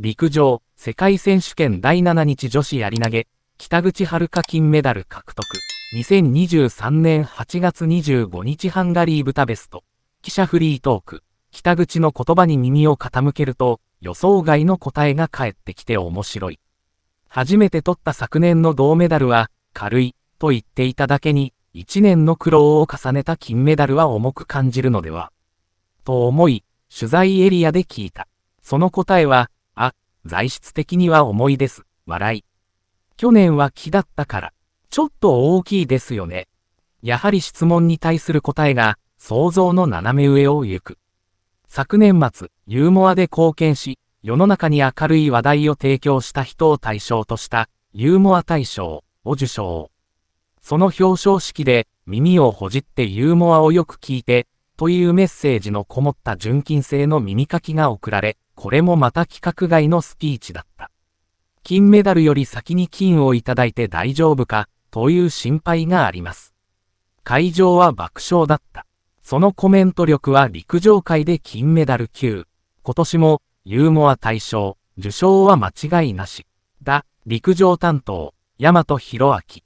陸上、世界選手権第7日女子やり投げ、北口香金メダル獲得。2023年8月25日ハンガリーブタベスト。記者フリートーク。北口の言葉に耳を傾けると、予想外の答えが返ってきて面白い。初めて取った昨年の銅メダルは、軽い、と言っていただけに、一年の苦労を重ねた金メダルは重く感じるのでは。と思い、取材エリアで聞いた。その答えは、材質的には重いです。笑い。去年は木だったから、ちょっと大きいですよね。やはり質問に対する答えが、想像の斜め上を行く。昨年末、ユーモアで貢献し、世の中に明るい話題を提供した人を対象とした、ユーモア大賞を受賞。その表彰式で、耳をほじってユーモアをよく聞いて、というメッセージのこもった純金製の耳かきが送られ、これもまた規格外のスピーチだった。金メダルより先に金をいただいて大丈夫か、という心配があります。会場は爆笑だった。そのコメント力は陸上界で金メダル級。今年も、ユーモア大賞、受賞は間違いなし。だ、陸上担当、大和弘明。